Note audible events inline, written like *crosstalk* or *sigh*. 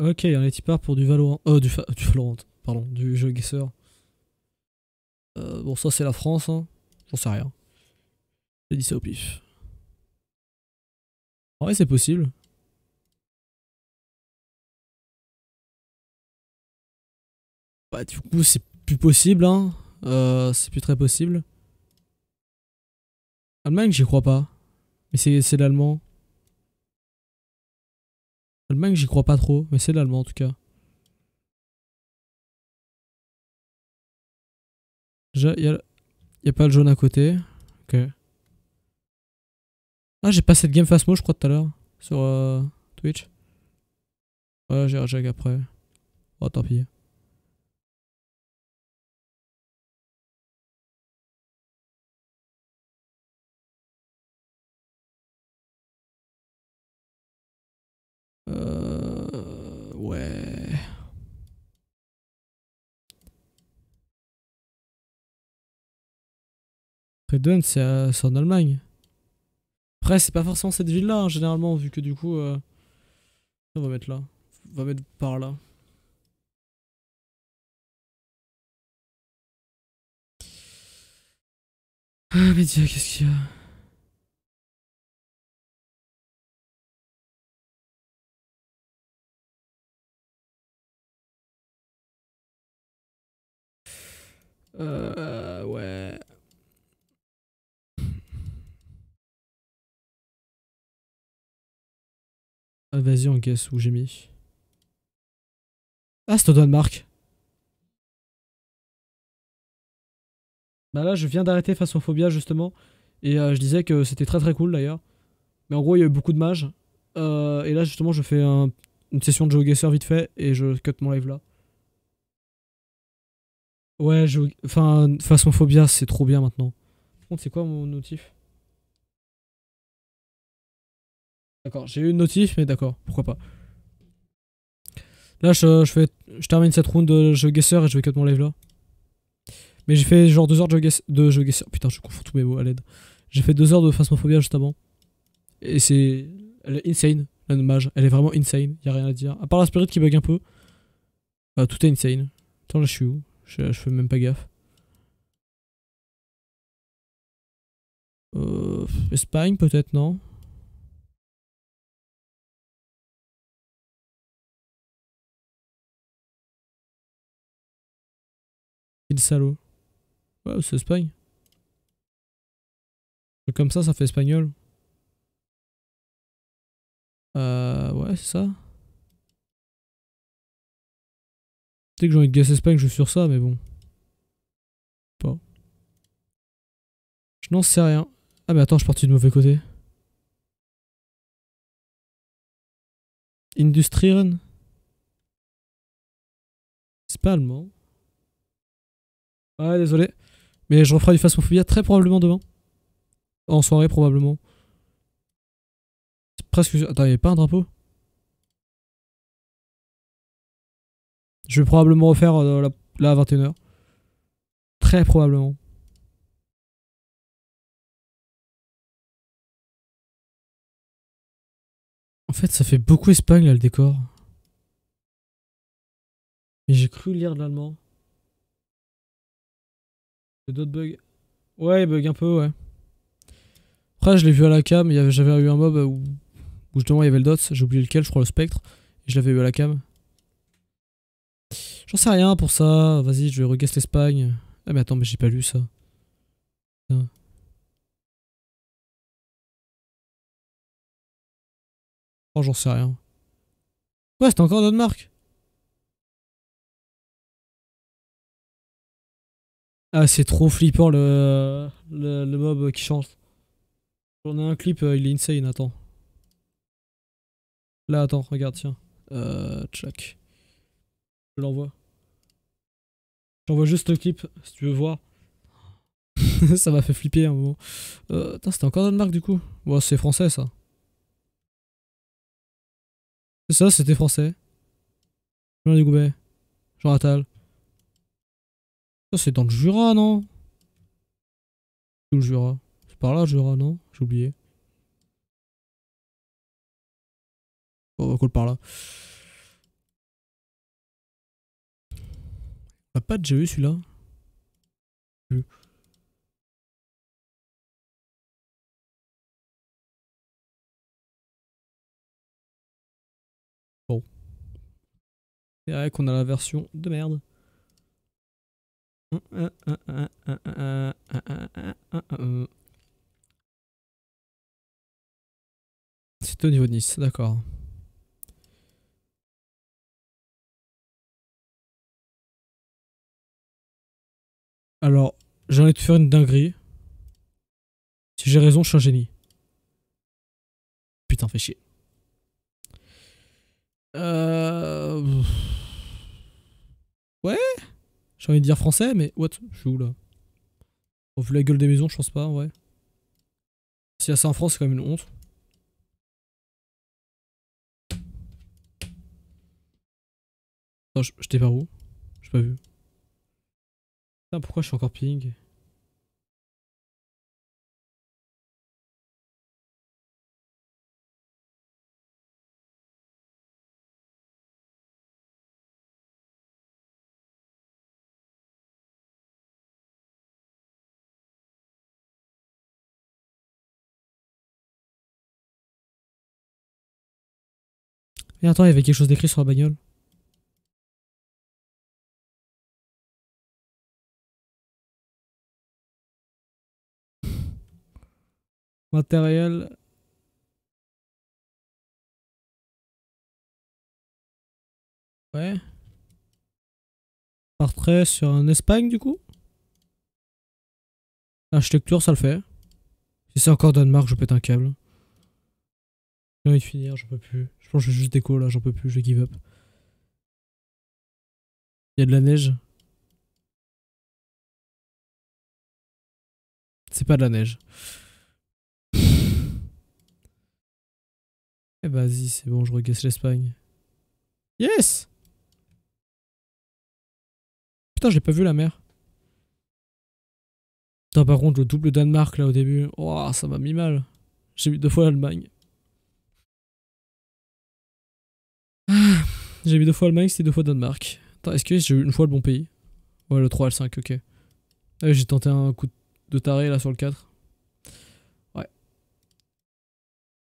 Ok, on est part pour du Valorant. Oh, du, du Valorant, pardon, du jeu Guesser. Euh, bon, ça c'est la France, hein. J'en sais rien. J'ai dit ça au pif. Ouais, c'est possible. Bah, du coup, c'est plus possible, hein. Euh, c'est plus très possible. Allemagne, j'y crois pas. Mais c'est l'allemand. Allemagne j'y crois pas trop, mais c'est l'allemand en tout cas. Déjà, il y, a, pas le jaune à côté. Ok. Ah, j'ai passé cette game Fasmo, je crois, tout à l'heure. Sur euh, Twitch. Ouais, j'ai un après. Oh, tant pis. Ouais. Redon, euh, c'est en Allemagne. Après, c'est pas forcément cette ville-là, hein, généralement, vu que du coup... Euh, on va mettre là. On va mettre par là. Ah, mais dieu qu'est-ce qu'il y a Euh, ouais. Ah, Vas-y, on guess où j'ai mis. Ah, c'est au Danemark. Bah là, je viens d'arrêter face aux phobias, justement. Et euh, je disais que c'était très très cool, d'ailleurs. Mais en gros, il y a eu beaucoup de mages. Euh, et là, justement, je fais une session de guesser, vite fait et je cut mon live là. Ouais, je... enfin, Phasmophobia c'est trop bien maintenant. Par contre, c'est quoi mon notif D'accord, j'ai eu une notif, mais d'accord, pourquoi pas. Là, je, fais, je termine cette round de jeu guesser et je vais cut mon live là. Mais j'ai fait genre 2 heures de jeu, oh, Putain, je confonds tous mes mots à l'aide. J'ai fait 2 heures de phasmophobia juste avant. Et c'est. Elle est insane, la mage. Elle est vraiment insane, y a rien à dire. À part la spirit qui bug un peu. Bah, tout est insane. Attends, là, je suis où je, fais même pas gaffe. Euh, Espagne peut-être, non Il salaud. Ouais, c'est Espagne. Comme ça, ça fait espagnol. Euh, ouais, c'est ça. que j'ai envie de Gas Espagne, je suis sur ça, mais bon. Pas. Je n'en sais rien. Ah mais attends, je suis parti du mauvais côté. Industrieren C'est pas allemand. Ouais, désolé. Mais je referai du Phasmophobia très probablement demain. En soirée, probablement. C'est presque... Attends, il n'y avait pas un drapeau Je vais probablement refaire là, à 21h. Très probablement. En fait, ça fait beaucoup Espagne là le décor. Mais j'ai cru lire de l'allemand. D'autres bugs. Ouais, il bug un peu, ouais. Après, je l'ai vu à la cam, j'avais eu un mob où, justement il y avait le DOTS, j'ai oublié lequel, je crois le Spectre, et je l'avais vu à la cam. J'en sais rien pour ça. Vas-y, je vais regaisser l'Espagne. Ah mais attends, mais j'ai pas lu ça. Oh, j'en sais rien. Ouais, c'était encore Danemark. Ah, c'est trop flippant le, le, mob qui change J'en ai un clip, euh, il est insane, attends. Là, attends, regarde, tiens. Euh, je l'envoie. J'envoie juste le clip, si tu veux voir. *laughs* ça m'a fait flipper un moment. Euh, c'était encore Danemark du coup. Ouais, c'est français ça. C'est ça, c'était français. Jean du Jean Ça c'est dans le Jura, non C'est le Jura C'est par là, Jura, non J'ai oublié. va oh, par là. pas déjà eu celui-là Bon. C'est vrai qu'on a la version de merde. C'est au niveau de Nice, d'accord. Alors, j'ai envie de faire une dinguerie. Si j'ai raison, je suis un génie. Putain, fais chier. Euh... Ouais J'ai envie de dire français, mais what Je suis où là Au vu la gueule des maisons, je pense pas, ouais. S'il y a ça en France, c'est quand même une honte. Attends, j'étais par où J'ai pas vu. Putain, pourquoi je suis encore ping Mais attends, il y avait quelque chose d'écrit sur la bagnole. matériel ouais portrait sur un Espagne du coup Architecture ça le fait. Si c'est encore Danemark, je pète un câble. J'ai envie de finir, j'en peux plus. Je pense que je vais juste déco là, j'en peux plus, je give up. Il y a de la neige. C'est pas de la neige. Eh bah, vas-y, c'est bon, je regaisse l'Espagne. Yes Putain, j'ai pas vu la mer. Putain, par contre, le double Danemark, là, au début. Oh, ça m'a mis mal. J'ai mis deux fois l'Allemagne. *sighs* j'ai mis deux fois l'Allemagne, c'était deux fois Danemark. Attends, est-ce que j'ai eu une fois le bon pays Ouais, le 3 et le 5, ok. Ah j'ai tenté un coup de taré, là, sur le 4.